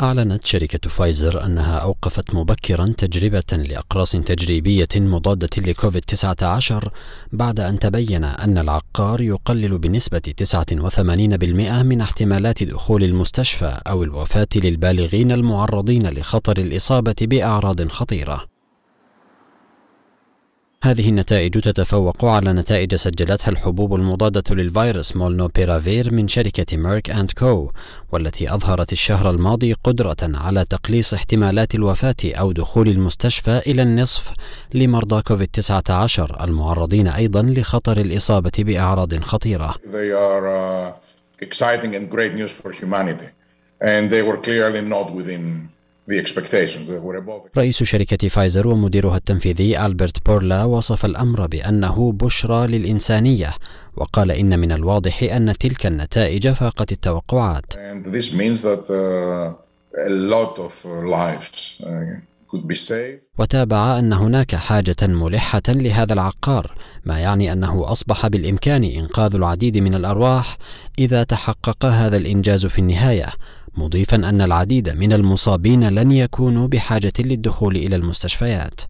أعلنت شركة فايزر أنها أوقفت مبكرا تجربة لأقراص تجريبية مضادة لكوفيد-19 بعد أن تبين أن العقار يقلل بنسبة 89% من احتمالات دخول المستشفى أو الوفاة للبالغين المعرضين لخطر الإصابة بأعراض خطيرة. هذه النتائج تتفوق على نتائج سجلتها الحبوب المضادة للفيروس مولنوبيرافير من شركة ميرك أند كو والتي أظهرت الشهر الماضي قدرة على تقليص احتمالات الوفاة أو دخول المستشفى إلى النصف لمرضى كوفيد-19 المعرضين أيضا لخطر الإصابة بأعراض خطيرة. They are, uh, exciting and great news for humanity. And they were clearly not within رئيس شركة فايزر ومديرها التنفيذي ألبرت بورلا وصف الأمر بأنه بشرى للإنسانية وقال إن من الواضح أن تلك النتائج فاقت التوقعات uh, uh, uh, وتابع أن هناك حاجة ملحة لهذا العقار ما يعني أنه أصبح بالإمكان إنقاذ العديد من الأرواح إذا تحقق هذا الإنجاز في النهاية مضيفا أن العديد من المصابين لن يكونوا بحاجة للدخول إلى المستشفيات